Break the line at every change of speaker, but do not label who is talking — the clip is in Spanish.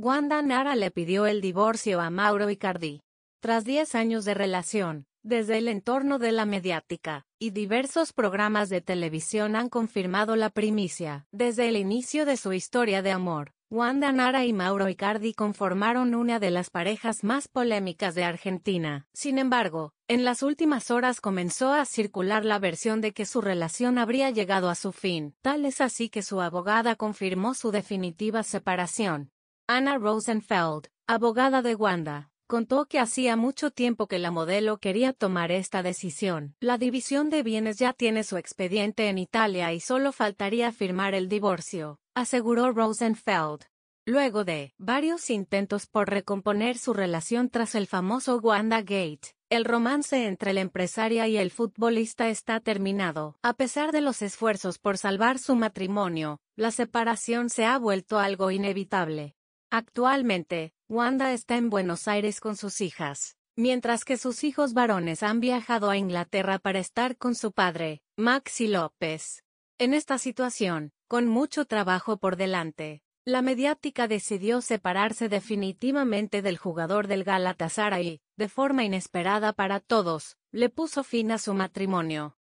Wanda Nara le pidió el divorcio a Mauro Icardi. Tras 10 años de relación, desde el entorno de la mediática, y diversos programas de televisión han confirmado la primicia. Desde el inicio de su historia de amor, Wanda Nara y Mauro Icardi conformaron una de las parejas más polémicas de Argentina. Sin embargo, en las últimas horas comenzó a circular la versión de que su relación habría llegado a su fin. Tal es así que su abogada confirmó su definitiva separación. Anna Rosenfeld, abogada de Wanda, contó que hacía mucho tiempo que la modelo quería tomar esta decisión. La división de bienes ya tiene su expediente en Italia y solo faltaría firmar el divorcio, aseguró Rosenfeld. Luego de varios intentos por recomponer su relación tras el famoso Wanda Gate, el romance entre la empresaria y el futbolista está terminado. A pesar de los esfuerzos por salvar su matrimonio, la separación se ha vuelto algo inevitable. Actualmente, Wanda está en Buenos Aires con sus hijas, mientras que sus hijos varones han viajado a Inglaterra para estar con su padre, Maxi López. En esta situación, con mucho trabajo por delante, la mediática decidió separarse definitivamente del jugador del Galatasaray, de forma inesperada para todos, le puso fin a su matrimonio.